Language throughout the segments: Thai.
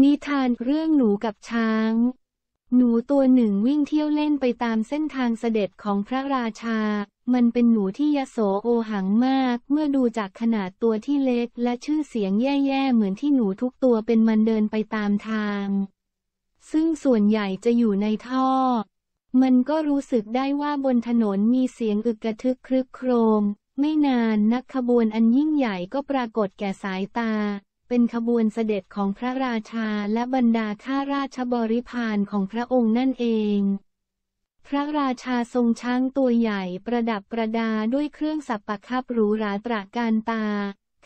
นิทานเรื่องหนูกับช้าง หนูตัวหนึ่งวิ่งเที่ยวเล่นไปตามเส้นทางเสด็จของพระราชา มันเป็นหนูที่ยโสโอหังมาก เมื่อดูจากขนาดตัวที่เล็ก และชื่อเสียงแย่ๆ เหมือนที่หนูทุกตัวเป็นมันเดินไปตามทาง ซึ่งส่วนใหญ่จะอยู่ในท่อ มันก็รู้สึกได้ว่าบนถนนมีเสียงอึกกระทึกครึกโครม ไม่นานนักขบวนอันยิ่งใหญ่ก็ปรากฏแก่สายตาเป็นขบวนเสด็จของพระราชาและบรรดาข้าราชบริพารของพระองค์นั่นเอง พระราชาทรงช้างตัวใหญ่ประดับประดาด้วยเครื่องสับปะคับหรูหราตราการตา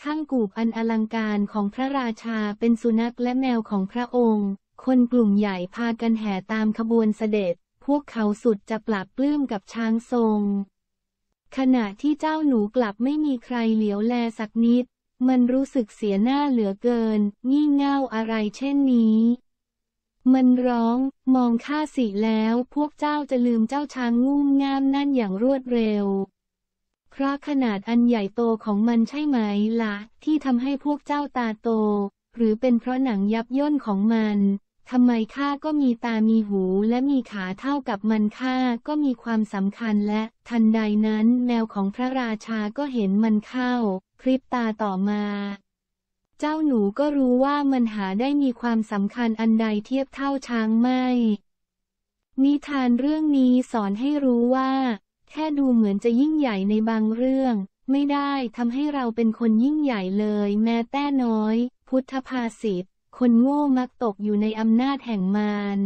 ข้างกูบอันอลังการของพระราชาเป็นสุนัขและแมวของพระองค์ คนกลุ่มใหญ่พากันแห่ตามขบวนเสด็จ พวกเขาสุดจะปรับปลื้มกับช้างทรง ขณะที่เจ้าหนูกลับไม่มีใครเหลียวแลสักนิดมันรู้สึกเสียหน้าเหลือเกิน งี่เง่าอะไรเช่นนี้ มันร้อง มองข้าสิแล้ว พวกเจ้าจะลืมเจ้าช้างงุ่มงามนั่นอย่างรวดเร็ว เพราะขนาดอันใหญ่โตของมันใช่ไหมละ่ะ ที่ทำให้พวกเจ้าตาโต หรือเป็นเพราะหนังยับย่นของมัน ทำไมข้าก็มีตามีหู และมีขาเท่ากับมันข้าก็มีความสำคัญและ ทันใดนั้น แมวของพระราชาก็เห็นมันเข้าพริบตาต่อมา เจ้าหนูก็รู้ว่ามันหาได้มีความสำคัญอันใดเทียบเท่าช้างไม่ นิทานเรื่องนี้สอนให้รู้ว่า แค่ดูเหมือนจะยิ่งใหญ่ในบางเรื่อง ไม่ได้ทำให้เราเป็นคนยิ่งใหญ่เลยแม้แต่น้อย พุทธภาษิต คนโง่มักตกอยู่ในอำนาจแห่งมาร